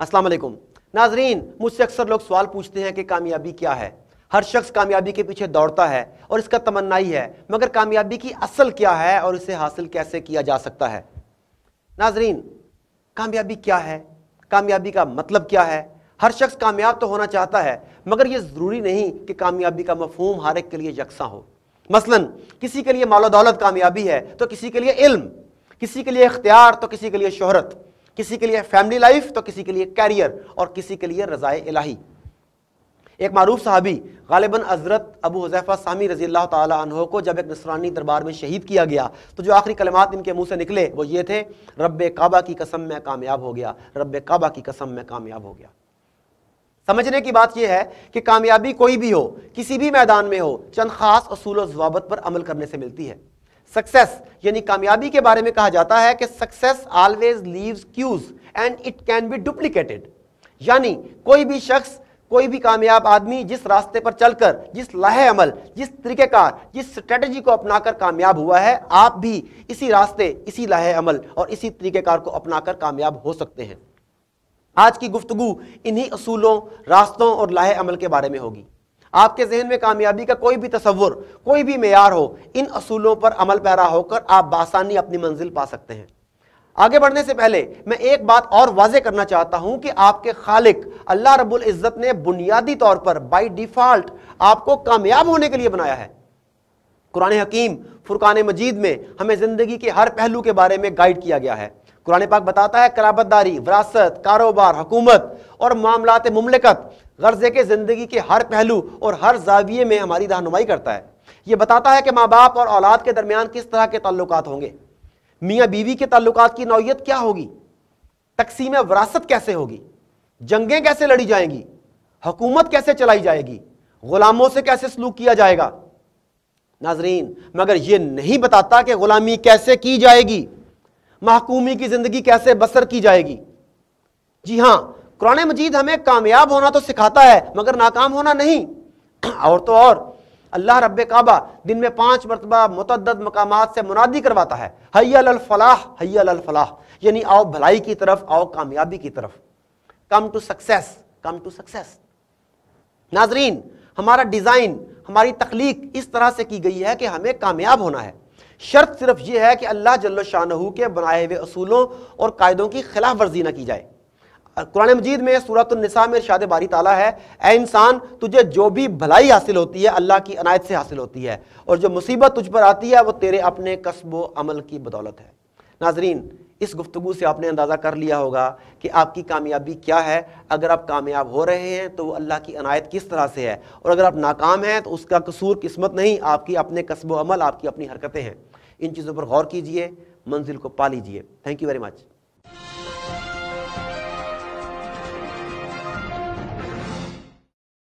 अस्सलाम वालेकुम नाजरीन मुझसे अक्सर लोग सवाल पूछते हैं कि कामयाबी क्या है हर शख्स कामयाबी के पीछे दौड़ता है और इसका तमन्नाई है मगर कामयाबी की असल क्या है और इसे हासिल कैसे किया जा सकता है नाजरीन कामयाबी क्या है कामयाबी का मतलब क्या है हर शख्स कामयाब तो होना चाहता है मगर यह ज़रूरी नहीं कि कामयाबी का मफहम हर एक के लिए यकसा हो मसलन किसी के लिए मालो दौलत कामयाबी है तो किसी के लिए इल्म किसी के लिए इख्तियार तो किसी के लिए शोहरत किसी के लिए फैमिली लाइफ तो किसी के लिए कैरियर और किसी के लिए रज़ाए इलाही एक मारूफ साहबी गालिबन हज़रत अबू हज़ैफ़ा सामी रज़ी अल्लाह को जब एक नसरानी दरबार में शहीद किया गया तो जो आखिरी कलमात इनके मुंह से निकले वो ये थे रब काबा की कसम में कामयाब हो गया रब काबा की कसम में कामयाब हो गया समझने की बात यह है कि कामयाबी कोई भी हो किसी भी मैदान में हो चंद खास असूल वाबत पर अमल करने से मिलती है सक्सेस यानी कामयाबी के बारे में कहा जाता है कि success always leaves clues and it can be duplicated यानी कोई भी शख्स कोई भी कामयाब आदमी जिस रास्ते पर चलकर जिस लाहे अमल जिस तरीक़ेकार जिस स्ट्रेटजी को अपनाकर कामयाब हुआ है आप भी इसी रास्ते इसी लाहे अमल और इसी तरीक़ेकार को अपनाकर कामयाब हो सकते हैं आज की गुफ्तु इन्हीं असूलों रास्तों और लाहे अमल के बारे में होगी आपके जहन में कामयाबी का कोई भी तस्वुर कोई भी मैार हो इन असूलों पर अमल पैरा होकर आप बासानी अपनी मंजिल पा सकते हैं आगे बढ़ने से पहले मैं एक बात और वाजे करना चाहता हूं कि आपके खालिक अल्लाह रब्बुल इज़्ज़त ने बुनियादी तौर पर बाय डिफ़ॉल्ट आपको कामयाब होने के लिए बनाया है कुरान हकीम फुरकान मजीद में हमें ज़िंदगी के हर पहलू के बारे में गाइड किया गया है कुरान पाक बताता है कराबतदारी विरासत कारोबार हुकूमत और मामलात ममलिकत गर्ज़ के ज़िंदगी के हर पहलू और हर जाविये में हमारी रहनुमाई करता है ये बताता है कि माँ बाप और औलाद के दरमियान किस तरह के तल्लुक होंगे मियाँ बीवी के ताल्लुक की नौीयत क्या होगी तकसीम वरासत कैसे होगी जंगें कैसे लड़ी जाएंगी हुकूमत कैसे चलाई जाएगी ग़ुलामों से कैसे सलूक किया जाएगा नाजरीन मगर यह नहीं बताता कि ग़ुलामी कैसे की जाएगी महकूमी की ज़िंदगी कैसे बसर की जाएगी जी हाँ कुरान मजीद हमें कामयाब होना तो सिखाता है मगर नाकाम होना नहीं और तो और अल्लाह रब काबा दिन में पांच मरतबा मतद मकाम से मुनादी करवाता है हैया फलाह फलाह यानी आओ भलाई की तरफ आओ कामयाबी की तरफ come to success come to success नाजरीन हमारा डिज़ाइन हमारी तख्लीक इस तरह से की गई है कि हमें कामयाब होना है शर्त सिर्फ यह है कि अल्लाह जल्लो शाहू के बनाए हुए असूलों और कायदों की खिलाफ वर्जी ना की जाए कुरान मजीद में सूरत नसा में इरशाद बारी ताला है ए इंसान तुझे जो भी भलाई हासिल होती है अल्लाह की अनायत से हासिल होती है और जो मुसीबत तुझ पर आती है वो तेरे अपने कस्ब अमल की बदौलत है नाजरीन इस गुफ्तु से आपने अंदाज़ा कर लिया होगा कि आपकी कामयाबी क्या है अगर आप कामयाब हो रहे हैं तो वो अल्लाह की अनायत किस तरह से है और अगर आप नाकाम हैं तो उसका कसूर किस्मत नहीं आपकी अपने कस्ब अमल आपकी अपनी हरकतें हैं इन चीज़ों पर गौर कीजिए मंजिल को पा लीजिए थैंक यू वेरी मच